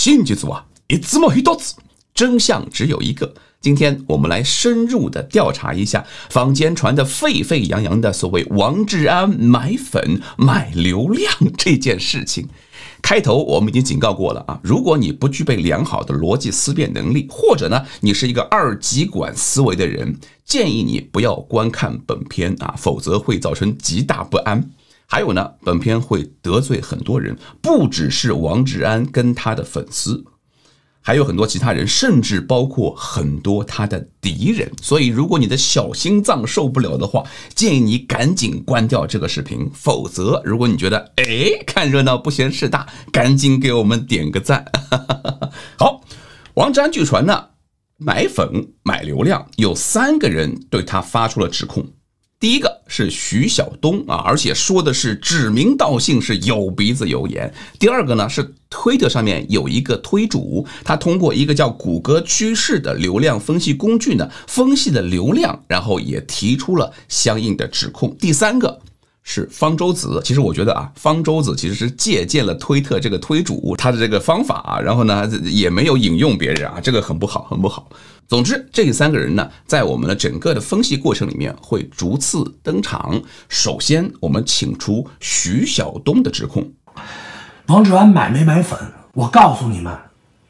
新剧组啊，一子莫一多子，真相只有一个。今天我们来深入的调查一下坊间传的沸沸扬扬的所谓王志安买粉买流量这件事情。开头我们已经警告过了啊，如果你不具备良好的逻辑思辨能力，或者呢你是一个二极管思维的人，建议你不要观看本片啊，否则会造成极大不安。还有呢，本片会得罪很多人，不只是王志安跟他的粉丝，还有很多其他人，甚至包括很多他的敌人。所以，如果你的小心脏受不了的话，建议你赶紧关掉这个视频。否则，如果你觉得哎，看热闹不嫌事大，赶紧给我们点个赞。好，王志安据传呢，买粉买流量，有三个人对他发出了指控。第一个是徐晓东啊，而且说的是指名道姓，是有鼻子有眼。第二个呢是推特上面有一个推主，他通过一个叫谷歌趋势的流量分析工具呢，分析的流量，然后也提出了相应的指控。第三个是方舟子，其实我觉得啊，方舟子其实是借鉴了推特这个推主他的这个方法啊，然后呢也没有引用别人啊，这个很不好，很不好。总之，这三个人呢，在我们的整个的分析过程里面会逐次登场。首先，我们请出徐晓东的指控。王志安买没买粉？我告诉你们，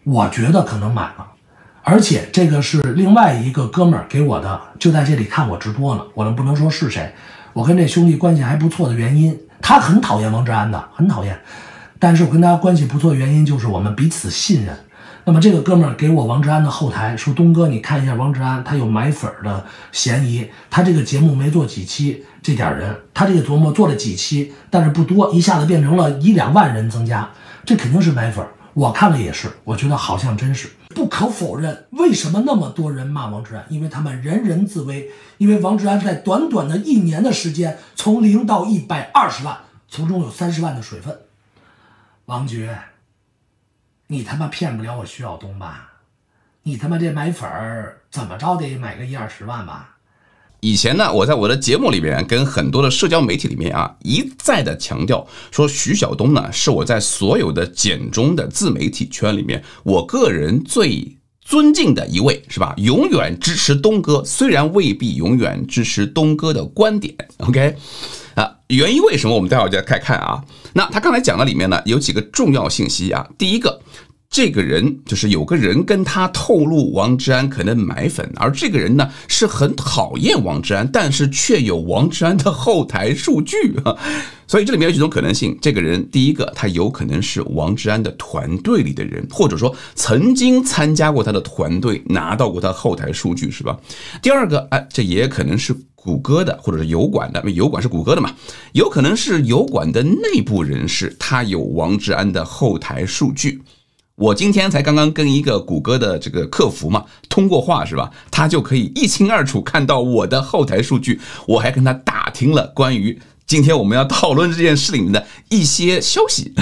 我觉得可能买了。而且这个是另外一个哥们儿给我的，就在这里看我直播了。我不能说是谁，我跟这兄弟关系还不错的原因，他很讨厌王志安的，很讨厌。但是我跟他关系不错，的原因就是我们彼此信任。那么这个哥们儿给我王志安的后台说：“东哥，你看一下王志安，他有买粉的嫌疑。他这个节目没做几期，这点人他这个琢磨做了几期，但是不多，一下子变成了一两万人增加，这肯定是买粉。我看了也是，我觉得好像真是不可否认。为什么那么多人骂王志安？因为他们人人自危，因为王志安在短短的一年的时间，从零到一百二十万，从中有三十万的水分。”王局。你他妈骗不了我徐晓东吧？你他妈这买粉儿怎么着得买个一二十万吧？以前呢，我在我的节目里面跟很多的社交媒体里面啊，一再的强调说徐晓东呢是我在所有的简中的自媒体圈里面，我个人最尊敬的一位，是吧？永远支持东哥，虽然未必永远支持东哥的观点。OK，啊，原因为什么？我们待会儿再看看啊。那他刚才讲的里面呢，有几个重要信息啊。第一个。这个人就是有个人跟他透露王志安可能买粉，而这个人呢是很讨厌王志安，但是却有王志安的后台数据啊，所以这里面有几种可能性：这个人第一个，他有可能是王志安的团队里的人，或者说曾经参加过他的团队，拿到过他后台数据，是吧？第二个，哎，这也可能是谷歌的，或者是油管的，油管是谷歌的嘛，有可能是油管的内部人士，他有王志安的后台数据。我今天才刚刚跟一个谷歌的这个客服嘛通过话是吧，他就可以一清二楚看到我的后台数据，我还跟他打听了关于今天我们要讨论这件事里面的一些消息。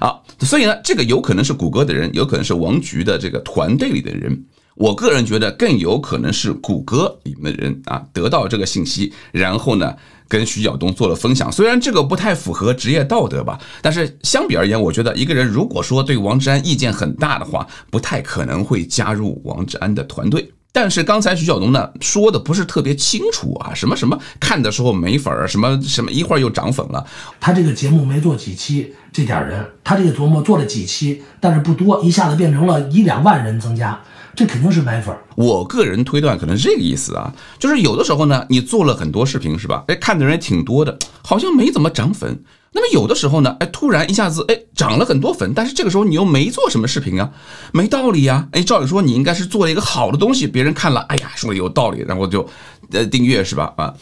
啊，所以呢，这个有可能是谷歌的人，有可能是王局的这个团队里的人，我个人觉得更有可能是谷歌里面的人啊，得到这个信息，然后呢。跟徐晓东做了分享，虽然这个不太符合职业道德吧，但是相比而言，我觉得一个人如果说对王志安意见很大的话，不太可能会加入王志安的团队。但是刚才徐晓东呢说的不是特别清楚啊，什么什么看的时候没粉儿，什么什么一会儿又涨粉了，他这个节目没做几期，这点人，他这个琢磨做了几期，但是不多，一下子变成了一两万人增加。这肯定是白粉。我个人推断可能这个意思啊，就是有的时候呢，你做了很多视频是吧？哎，看的人也挺多的，好像没怎么涨粉。那么有的时候呢，哎，突然一下子哎涨了很多粉，但是这个时候你又没做什么视频啊，没道理呀。哎，照理说你应该是做一个好的东西，别人看了，哎呀，说有道理，然后就，呃，订阅是吧？啊。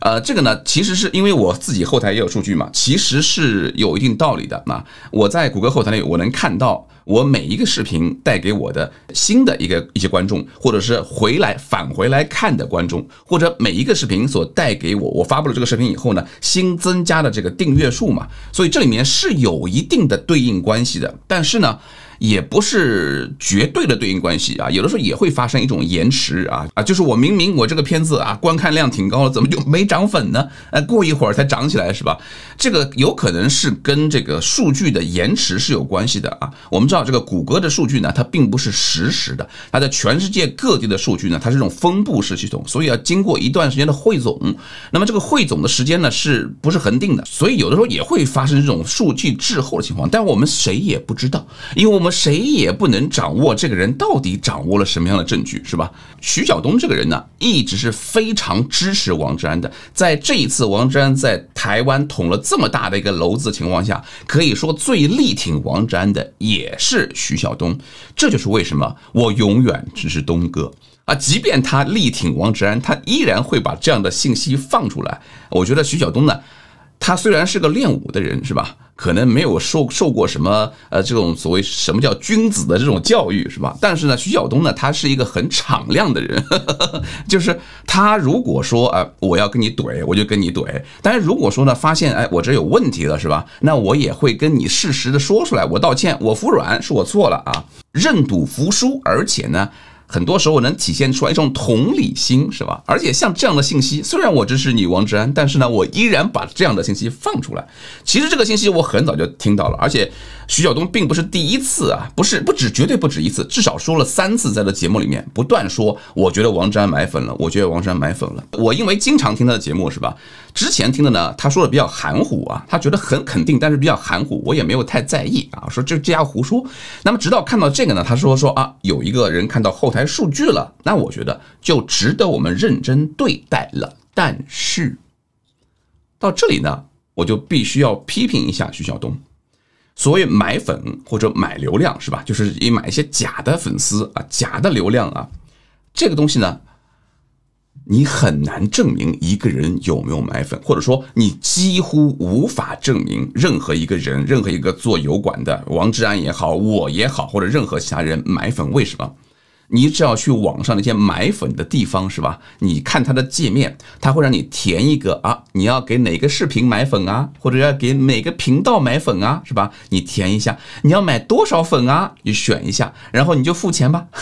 呃，这个呢，其实是因为我自己后台也有数据嘛，其实是有一定道理的嘛。我在谷歌后台里，我能看到我每一个视频带给我的新的一个一些观众，或者是回来返回来看的观众，或者每一个视频所带给我，我发布了这个视频以后呢，新增加的这个订阅数嘛，所以这里面是有一定的对应关系的。但是呢，也不是绝对的对应关系啊，有的时候也会发生一种延迟啊啊，就是我明明我这个片子啊观看量挺高了，怎么就没涨粉呢？呃，过一会儿才涨起来是吧？这个有可能是跟这个数据的延迟是有关系的啊。我们知道这个谷歌的数据呢，它并不是实时的，它在全世界各地的数据呢，它是这种分布式系统，所以要经过一段时间的汇总。那么这个汇总的时间呢，是不是恒定的？所以有的时候也会发生这种数据滞后的情况，但我们谁也不知道，因为我们。谁也不能掌握这个人到底掌握了什么样的证据，是吧？徐晓东这个人呢，一直是非常支持王志安的。在这一次王志安在台湾捅了这么大的一个娄子情况下，可以说最力挺王志安的也是徐晓东。这就是为什么我永远支持东哥啊！即便他力挺王志安，他依然会把这样的信息放出来。我觉得徐晓东呢。他虽然是个练武的人，是吧？可能没有受受过什么呃这种所谓什么叫君子的这种教育，是吧？但是呢，徐晓东呢，他是一个很敞亮的人，就是他如果说啊，我要跟你怼，我就跟你怼；但是如果说呢，发现哎，我这有问题了，是吧？那我也会跟你适时的说出来，我道歉，我服软，是我错了啊，认赌服输，而且呢。很多时候能体现出来一种同理心，是吧？而且像这样的信息，虽然我支持你王志安，但是呢，我依然把这样的信息放出来。其实这个信息我很早就听到了，而且徐晓东并不是第一次啊，不是，不止，绝对不止一次，至少说了三次，在这节目里面不断说，我觉得王志安买粉了，我觉得王志安买粉了。我因为经常听他的节目，是吧？之前听的呢，他说的比较含糊啊，他觉得很肯定，但是比较含糊，我也没有太在意啊，说这这家伙胡说。那么直到看到这个呢，他说说啊，有一个人看到后台。来数据了，那我觉得就值得我们认真对待了。但是到这里呢，我就必须要批评一下徐晓东。所谓买粉或者买流量，是吧？就是你买一些假的粉丝啊，假的流量啊，这个东西呢，你很难证明一个人有没有买粉，或者说你几乎无法证明任何一个人、任何一个做油管的王志安也好，我也好，或者任何其他人买粉为什么？你只要去网上那些买粉的地方，是吧？你看它的界面，它会让你填一个啊，你要给哪个视频买粉啊，或者要给哪个频道买粉啊，是吧？你填一下，你要买多少粉啊？你选一下，然后你就付钱吧。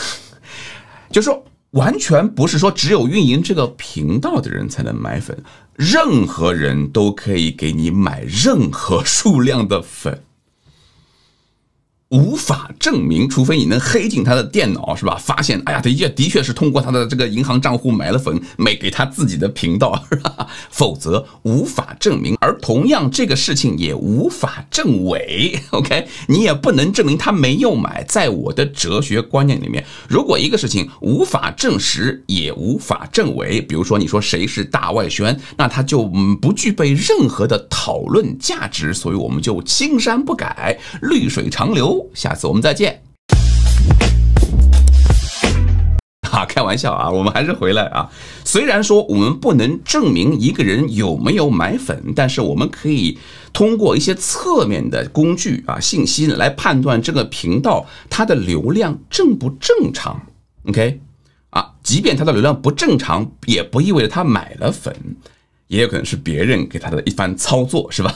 就说完全不是说只有运营这个频道的人才能买粉，任何人都可以给你买任何数量的粉。无法证明，除非你能黑进他的电脑，是吧？发现，哎呀，的确的确是通过他的这个银行账户买了粉，没给他自己的频道，否则无法证明。而同样，这个事情也无法证伪。OK，你也不能证明他没有买。在我的哲学观念里面，如果一个事情无法证实，也无法证伪，比如说你说谁是大外宣，那他就不具备任何的讨论价值。所以我们就青山不改，绿水长流。下次我们再见。哈，开玩笑啊，我们还是回来啊。虽然说我们不能证明一个人有没有买粉，但是我们可以通过一些侧面的工具啊、信息来判断这个频道它的流量正不正常。OK，啊，即便它的流量不正常，也不意味着他买了粉，也有可能是别人给他的一番操作，是吧？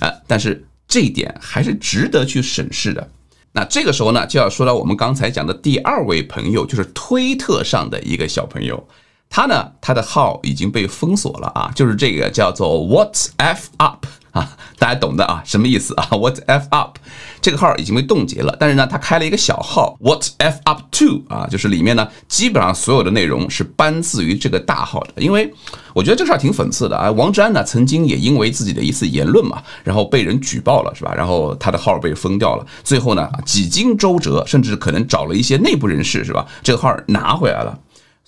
啊，但是这一点还是值得去审视的。那这个时候呢，就要说到我们刚才讲的第二位朋友，就是推特上的一个小朋友，他呢，他的号已经被封锁了啊，就是这个叫做 What's F Up。啊，大家懂的啊，什么意思啊？What's f up？这个号已经被冻结了，但是呢，他开了一个小号，What's f up t o 啊，就是里面呢，基本上所有的内容是搬自于这个大号的。因为我觉得这事儿挺讽刺的啊。王志安呢，曾经也因为自己的一次言论嘛，然后被人举报了，是吧？然后他的号被封掉了，最后呢，几经周折，甚至可能找了一些内部人士，是吧？这个号拿回来了。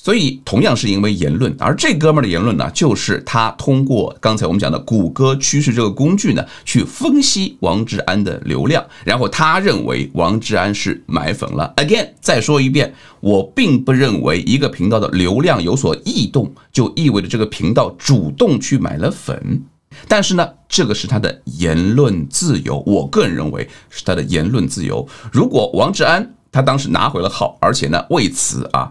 所以，同样是因为言论，而这哥们儿的言论呢，就是他通过刚才我们讲的谷歌趋势这个工具呢，去分析王志安的流量，然后他认为王志安是买粉了。Again，再说一遍，我并不认为一个频道的流量有所异动就意味着这个频道主动去买了粉。但是呢，这个是他的言论自由，我个人认为是他的言论自由。如果王志安他当时拿回了号，而且呢为此啊。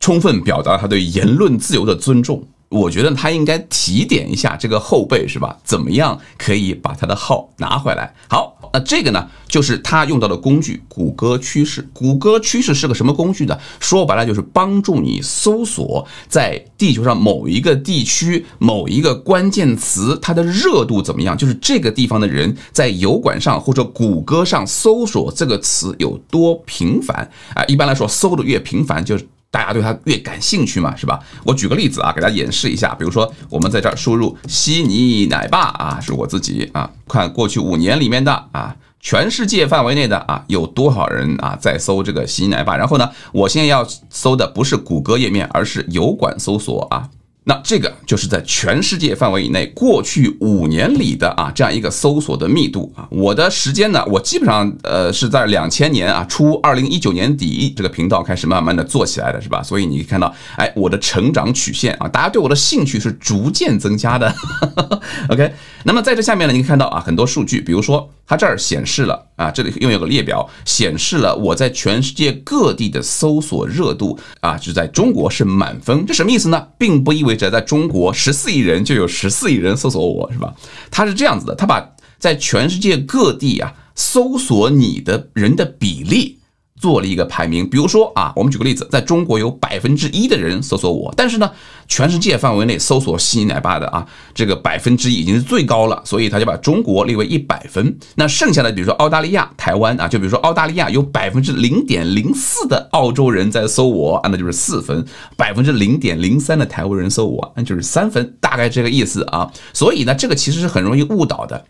充分表达了他对言论自由的尊重，我觉得他应该提点一下这个后辈是吧？怎么样可以把他的号拿回来？好，那这个呢，就是他用到的工具——谷歌趋势。谷歌趋势是个什么工具呢？说白了就是帮助你搜索在地球上某一个地区某一个关键词它的热度怎么样，就是这个地方的人在油管上或者谷歌上搜索这个词有多频繁啊。一般来说，搜的越频繁，就是。大家对它越感兴趣嘛，是吧？我举个例子啊，给大家演示一下。比如说，我们在这儿输入“悉尼奶爸”啊，是我自己啊，看过去五年里面的啊，全世界范围内的啊，有多少人啊在搜这个“悉尼奶爸”？然后呢，我现在要搜的不是谷歌页面，而是油管搜索啊。那这个就是在全世界范围以内过去五年里的啊这样一个搜索的密度啊，我的时间呢，我基本上呃是在两千年啊初二零一九年底这个频道开始慢慢的做起来的是吧？所以你看到，哎，我的成长曲线啊，大家对我的兴趣是逐渐增加的。OK，那么在这下面呢，你可以看到啊很多数据，比如说。它这儿显示了啊，这里又有个列表显示了我在全世界各地的搜索热度啊，是在中国是满分，这什么意思呢？并不意味着在中国十四亿人就有十四亿人搜索我，是吧？它是这样子的，它把在全世界各地啊搜索你的人的比例。做了一个排名，比如说啊，我们举个例子，在中国有百分之一的人搜索我，但是呢，全世界范围内搜索“吸奶爸”的啊，这个百分之已经是最高了，所以他就把中国列为一百分。那剩下的，比如说澳大利亚、台湾啊，就比如说澳大利亚有百分之零点零四的澳洲人在搜我，啊，那就是四分；百分之零点零三的台湾人搜我，那就是三分，大概这个意思啊。所以呢，这个其实是很容易误导的。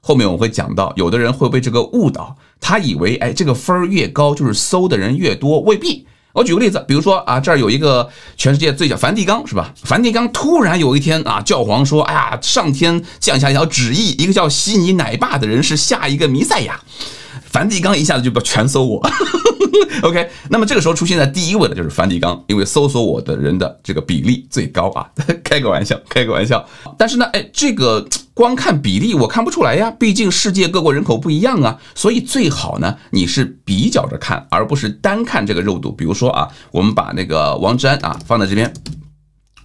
后面我会讲到，有的人会被这个误导。他以为，哎，这个分儿越高，就是搜的人越多，未必。我举个例子，比如说啊，这儿有一个全世界最小梵蒂冈，是吧？梵蒂冈突然有一天啊，教皇说，哎呀，上天降下一条旨意，一个叫悉尼奶爸的人是下一个弥赛亚。梵蒂冈一下子就把全搜我，OK。那么这个时候出现在第一位的就是梵蒂冈，因为搜索我的人的这个比例最高啊。开个玩笑，开个玩笑。但是呢，哎，这个光看比例我看不出来呀，毕竟世界各国人口不一样啊。所以最好呢，你是比较着看，而不是单看这个肉度。比如说啊，我们把那个王志安啊放在这边，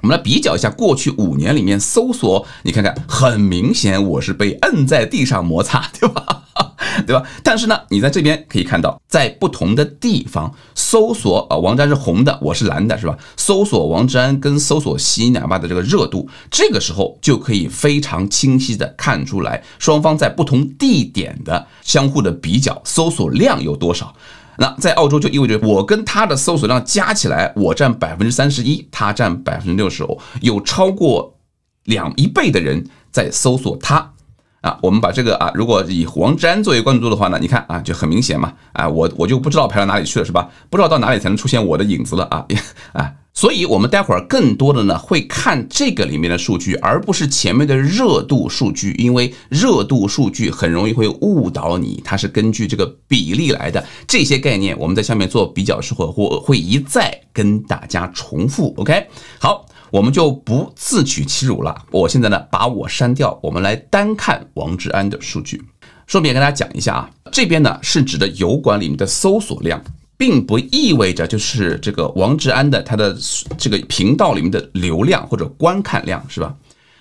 我们来比较一下过去五年里面搜索，你看看，很明显我是被摁在地上摩擦，对吧？对吧？但是呢，你在这边可以看到，在不同的地方搜索啊，王占是红的，我是蓝的，是吧？搜索王志安跟搜索洗奶爸的这个热度，这个时候就可以非常清晰的看出来，双方在不同地点的相互的比较，搜索量有多少？那在澳洲就意味着我跟他的搜索量加起来，我占百分之三十一，他占百分之六十五，有超过两一倍的人在搜索他。啊，我们把这个啊，如果以黄沾作为关注度的话呢，你看啊，就很明显嘛，啊，我我就不知道排到哪里去了，是吧？不知道到哪里才能出现我的影子了啊，啊，所以我们待会儿更多的呢会看这个里面的数据，而不是前面的热度数据，因为热度数据很容易会误导你，它是根据这个比例来的，这些概念我们在下面做比较时候，我会一再跟大家重复，OK？好。我们就不自取其辱了。我现在呢，把我删掉，我们来单看王志安的数据。顺便跟大家讲一下啊，这边呢是指的油管里面的搜索量，并不意味着就是这个王志安的他的这个频道里面的流量或者观看量，是吧？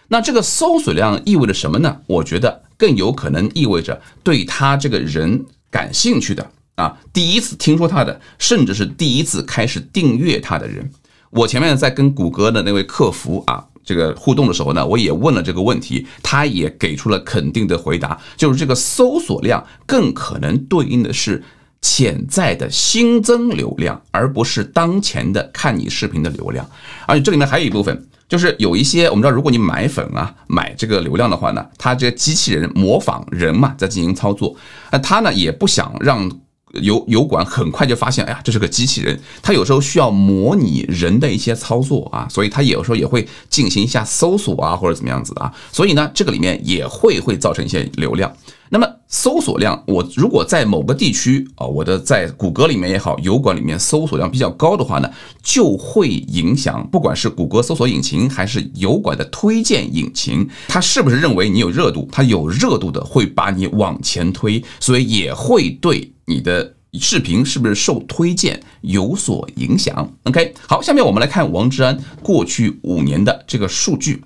那这个搜索量意味着什么呢？我觉得更有可能意味着对他这个人感兴趣的啊，第一次听说他的，甚至是第一次开始订阅他的人。我前面在跟谷歌的那位客服啊，这个互动的时候呢，我也问了这个问题，他也给出了肯定的回答，就是这个搜索量更可能对应的是潜在的新增流量，而不是当前的看你视频的流量。而且这里面还有一部分，就是有一些我们知道，如果你买粉啊，买这个流量的话呢，他这个机器人模仿人嘛，在进行操作，那他呢也不想让。油油管很快就发现，哎呀，这是个机器人。它有时候需要模拟人的一些操作啊，所以它有时候也会进行一下搜索啊，或者怎么样子的啊。所以呢，这个里面也会会造成一些流量。那么搜索量，我如果在某个地区啊，我的在谷歌里面也好，油管里面搜索量比较高的话呢，就会影响，不管是谷歌搜索引擎还是油管的推荐引擎，它是不是认为你有热度？它有热度的会把你往前推，所以也会对你的视频是不是受推荐有所影响。OK，好，下面我们来看王志安过去五年的这个数据。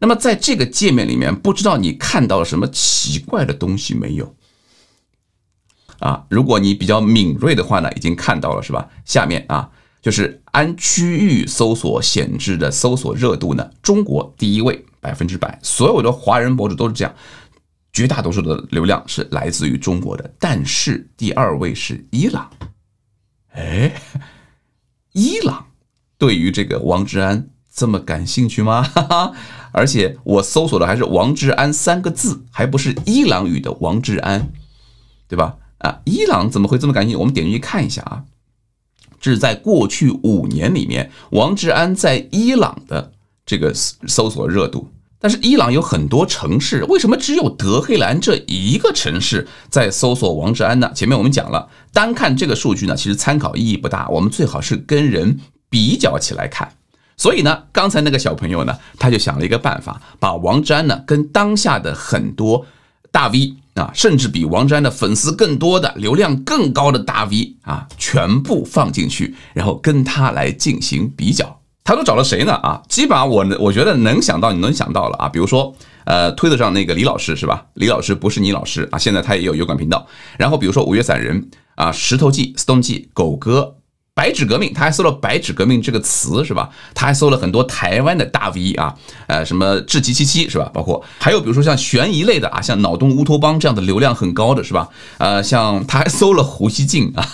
那么在这个界面里面，不知道你看到了什么奇怪的东西没有？啊，如果你比较敏锐的话呢，已经看到了是吧？下面啊，就是按区域搜索显示的搜索热度呢，中国第一位百分之百，所有的华人博主都是这样，绝大多数的流量是来自于中国的。但是第二位是伊朗，哎，伊朗对于这个王志安这么感兴趣吗？哈哈。而且我搜索的还是王治安三个字，还不是伊朗语的王治安，对吧？啊，伊朗怎么会这么感兴趣？我们点进去看一下啊，这是在过去五年里面王治安在伊朗的这个搜索热度。但是伊朗有很多城市，为什么只有德黑兰这一个城市在搜索王治安呢？前面我们讲了，单看这个数据呢，其实参考意义不大。我们最好是跟人比较起来看。所以呢，刚才那个小朋友呢，他就想了一个办法，把王詹呢跟当下的很多大 V 啊，甚至比王詹的粉丝更多的、流量更高的大 V 啊，全部放进去，然后跟他来进行比较。他都找了谁呢？啊，基本上我我觉得能想到你能想到了啊，比如说呃，推得上那个李老师是吧？李老师不是你老师啊，现在他也有油管频道。然后比如说五月散人啊、石头记、stone 记、狗哥。白纸革命，他还搜了“白纸革命”这个词是吧？他还搜了很多台湾的大 V 啊，呃，什么志奇七七是吧？包括还有比如说像悬疑类的啊，像脑洞乌托邦这样的流量很高的是吧？呃，像他还搜了胡锡进啊，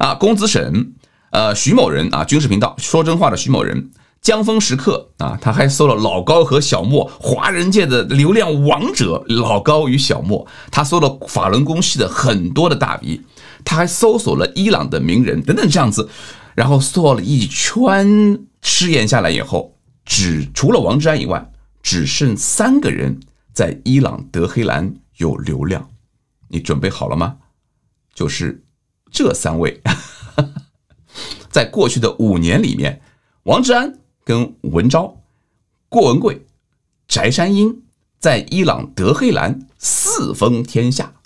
啊，公子沈，呃，徐某人啊，军事频道说真话的徐某人，江峰时刻啊，他还搜了老高和小莫，华人界的流量王者老高与小莫，他搜了法轮功系的很多的大 V。他还搜索了伊朗的名人等等这样子，然后做了一圈试验下来以后，只除了王志安以外，只剩三个人在伊朗德黑兰有流量。你准备好了吗？就是这三位，在过去的五年里面，王志安、跟文昭、郭文贵、翟山鹰在伊朗德黑兰四分天下。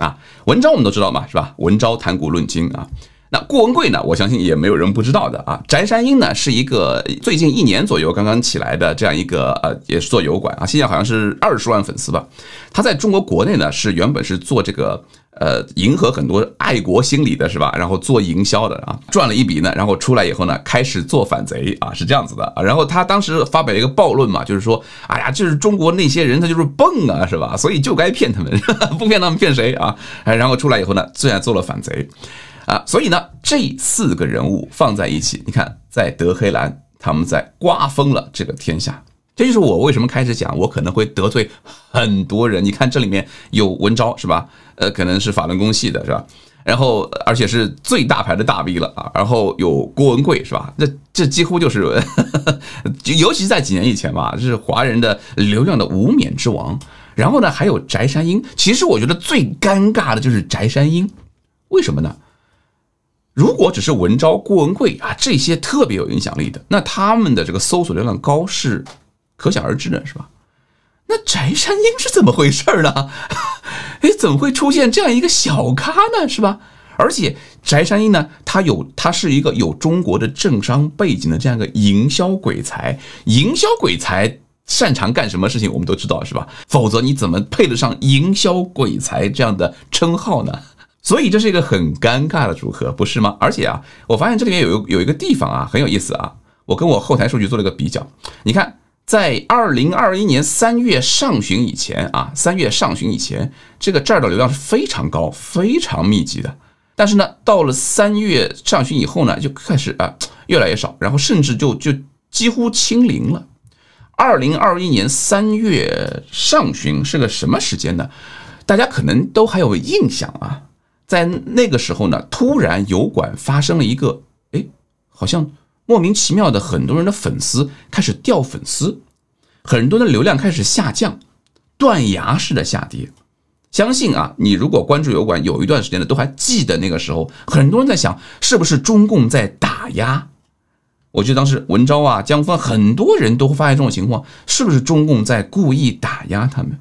啊，文章我们都知道嘛，是吧？文昭谈古论今啊。那顾文贵呢？我相信也没有人不知道的啊。翟山鹰呢，是一个最近一年左右刚刚起来的这样一个呃，也是做油管啊。现在好像是二十万粉丝吧。他在中国国内呢，是原本是做这个呃，迎合很多爱国心理的，是吧？然后做营销的啊，赚了一笔呢。然后出来以后呢，开始做反贼啊，是这样子的。啊。然后他当时发表一个暴论嘛，就是说，哎呀，就是中国那些人他就是笨啊，是吧？所以就该骗他们，不骗他们骗谁啊？然后出来以后呢，自然做了反贼。啊，所以呢，这四个人物放在一起，你看，在德黑兰，他们在瓜分了这个天下。这就是我为什么开始讲，我可能会得罪很多人。你看这里面有文昭是吧？呃，可能是法轮功系的是吧？然后而且是最大牌的大 V 了啊。然后有郭文贵是吧？那这几乎就是，尤其在几年以前吧，是华人的流量的无冕之王。然后呢，还有翟山鹰。其实我觉得最尴尬的就是翟山鹰，为什么呢？如果只是文昭、郭文贵啊这些特别有影响力的，那他们的这个搜索流量高是可想而知的，是吧？那翟山英是怎么回事呢？哎，怎么会出现这样一个小咖呢？是吧？而且翟山英呢，他有，他是一个有中国的政商背景的这样一个营销鬼才。营销鬼才擅长干什么事情，我们都知道，是吧？否则你怎么配得上营销鬼才这样的称号呢？所以这是一个很尴尬的组合，不是吗？而且啊，我发现这里面有有有一个地方啊，很有意思啊。我跟我后台数据做了一个比较，你看，在二零二一年三月上旬以前啊，三月上旬以前，这个这儿的流量是非常高、非常密集的。但是呢，到了三月上旬以后呢，就开始啊越来越少，然后甚至就就几乎清零了。二零二一年三月上旬是个什么时间呢？大家可能都还有印象啊。在那个时候呢，突然油管发生了一个，哎，好像莫名其妙的，很多人的粉丝开始掉粉丝，很多的流量开始下降，断崖式的下跌。相信啊，你如果关注油管有一段时间的，都还记得那个时候，很多人在想，是不是中共在打压？我记得当时文昭啊、江峰，很多人都会发现这种情况，是不是中共在故意打压他们？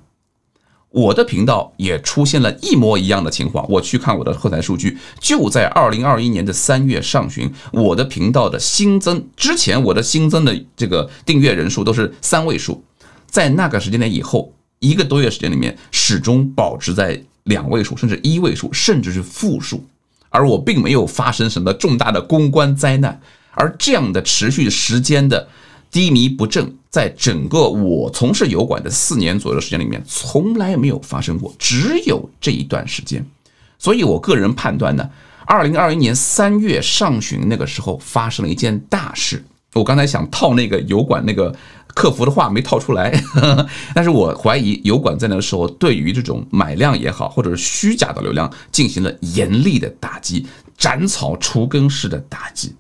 我的频道也出现了一模一样的情况。我去看我的后台数据，就在二零二一年的三月上旬，我的频道的新增之前，我的新增的这个订阅人数都是三位数。在那个时间点以后，一个多月时间里面，始终保持在两位数，甚至一位数，甚至是负数。而我并没有发生什么重大的公关灾难，而这样的持续时间的低迷不振。在整个我从事油管的四年左右的时间里面，从来没有发生过，只有这一段时间。所以我个人判断呢，二零二一年三月上旬那个时候发生了一件大事。我刚才想套那个油管那个客服的话没套出来，但是我怀疑油管在那个时候对于这种买量也好，或者是虚假的流量进行了严厉的打击，斩草除根式的打击。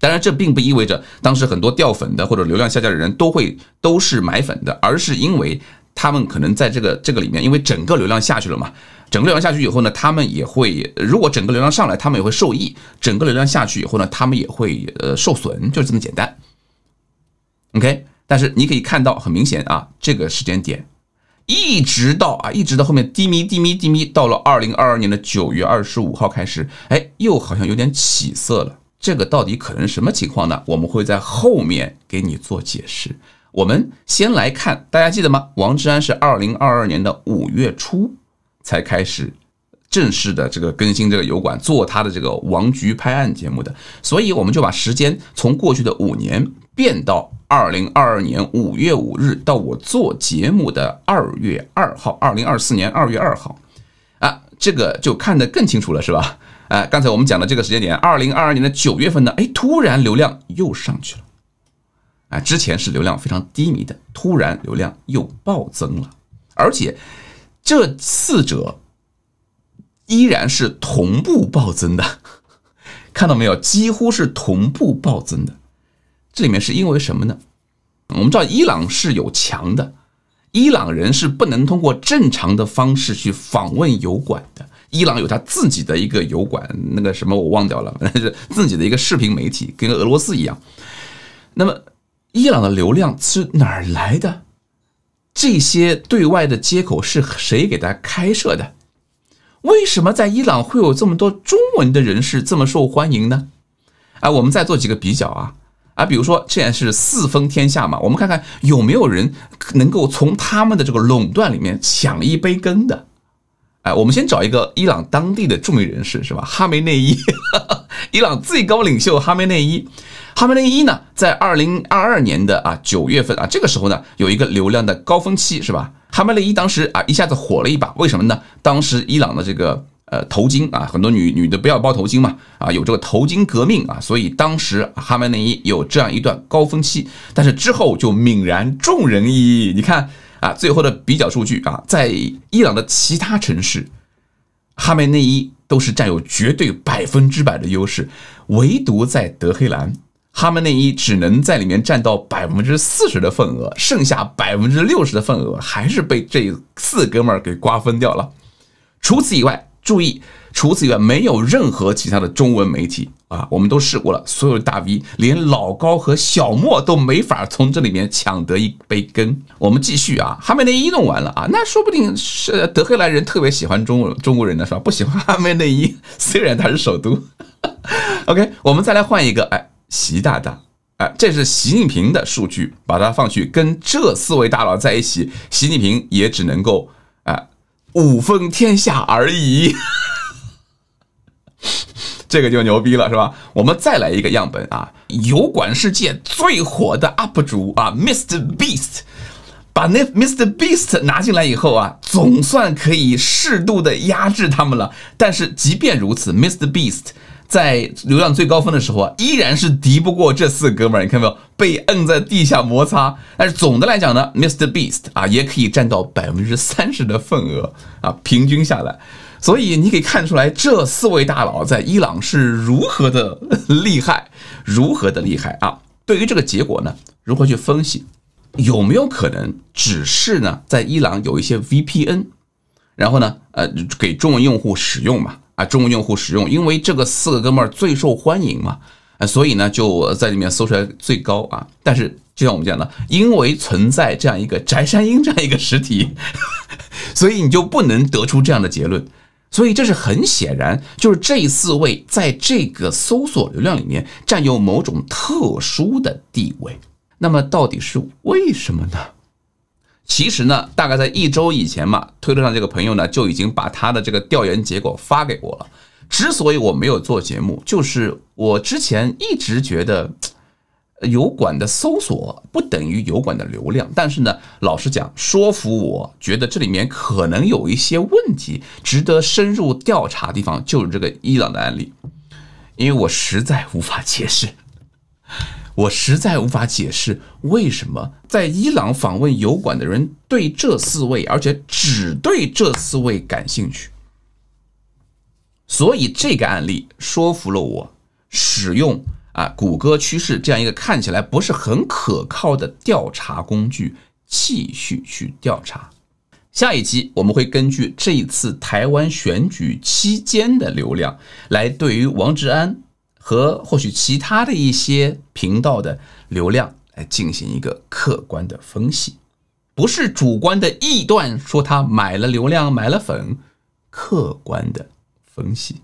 当然，这并不意味着当时很多掉粉的或者流量下降的人都会都是买粉的，而是因为他们可能在这个这个里面，因为整个流量下去了嘛，整个流量下去以后呢，他们也会如果整个流量上来，他们也会受益；整个流量下去以后呢，他们也会呃受损，就是这么简单。OK，但是你可以看到很明显啊，这个时间点一直到啊一直到后面低迷低迷低迷，到了二零二二年的九月二十五号开始，哎，又好像有点起色了。这个到底可能什么情况呢？我们会在后面给你做解释。我们先来看，大家记得吗？王志安是二零二二年的五月初才开始正式的这个更新这个油管，做他的这个《王局拍案》节目的。所以我们就把时间从过去的五年变到二零二二年五月五日到我做节目的二月二号，二零二四年二月二号啊，这个就看得更清楚了，是吧？哎，刚才我们讲的这个时间点，二零二二年的九月份呢，哎，突然流量又上去了。啊，之前是流量非常低迷的，突然流量又暴增了，而且这四者依然是同步暴增的，看到没有？几乎是同步暴增的。这里面是因为什么呢？我们知道伊朗是有墙的，伊朗人是不能通过正常的方式去访问油管的。伊朗有他自己的一个油管，那个什么我忘掉了，是自己的一个视频媒体，跟俄罗斯一样。那么伊朗的流量是哪儿来的？这些对外的接口是谁给他开设的？为什么在伊朗会有这么多中文的人士这么受欢迎呢？啊，我们再做几个比较啊啊，比如说现在是四分天下嘛，我们看看有没有人能够从他们的这个垄断里面抢一杯羹的。哎，我们先找一个伊朗当地的著名人士是吧？哈梅内伊，伊朗最高领袖哈梅内伊。哈梅内伊呢，在二零二二年的啊九月份啊，这个时候呢，有一个流量的高峰期是吧？哈梅内伊当时啊一下子火了一把，为什么呢？当时伊朗的这个呃头巾啊，很多女女的不要包头巾嘛，啊有这个头巾革命啊，所以当时哈梅内伊有这样一段高峰期，但是之后就泯然众人矣。你看。啊，最后的比较数据啊，在伊朗的其他城市，哈梅内伊都是占有绝对百分之百的优势，唯独在德黑兰，哈梅内伊只能在里面占到百分之四十的份额，剩下百分之六十的份额还是被这四哥们儿给瓜分掉了。除此以外，注意，除此以外没有任何其他的中文媒体。啊，我们都试过了，所有大 V，连老高和小莫都没法从这里面抢得一杯羹。我们继续啊，哈梅内伊弄完了啊，那说不定是德黑兰人特别喜欢中国中国人呢，是吧？不喜欢哈梅内伊，虽然他是首都。OK，我们再来换一个，哎，习大大，哎，这是习近平的数据，把它放去跟这四位大佬在一起，习近平也只能够哎五分天下而已。这个就牛逼了，是吧？我们再来一个样本啊，油管世界最火的 UP 主啊，Mr Beast，把那 Mr Beast 拿进来以后啊，总算可以适度的压制他们了。但是即便如此，Mr Beast 在流量最高峰的时候啊，依然是敌不过这四哥们儿，你看到没有？被摁在地下摩擦。但是总的来讲呢，Mr Beast 啊，也可以占到百分之三十的份额啊，平均下来。所以你可以看出来，这四位大佬在伊朗是如何的厉害，如何的厉害啊？对于这个结果呢，如何去分析？有没有可能只是呢，在伊朗有一些 VPN，然后呢，呃，给中文用户使用嘛？啊，中文用户使用，因为这个四个哥们儿最受欢迎嘛，啊，所以呢，就在里面搜出来最高啊。但是，就像我们讲的，因为存在这样一个翟山鹰这样一个实体，所以你就不能得出这样的结论。所以这是很显然，就是这四位在这个搜索流量里面占有某种特殊的地位。那么到底是为什么呢？其实呢，大概在一周以前嘛，推特上这个朋友呢就已经把他的这个调研结果发给我了。之所以我没有做节目，就是我之前一直觉得。油管的搜索不等于油管的流量，但是呢，老实讲，说服我觉得这里面可能有一些问题值得深入调查的地方，就是这个伊朗的案例，因为我实在无法解释，我实在无法解释为什么在伊朗访问油管的人对这四位，而且只对这四位感兴趣，所以这个案例说服了我使用。啊，谷歌趋势这样一个看起来不是很可靠的调查工具，继续去调查。下一期我们会根据这一次台湾选举期间的流量，来对于王志安和或许其他的一些频道的流量来进行一个客观的分析，不是主观的臆断说他买了流量买了粉，客观的分析。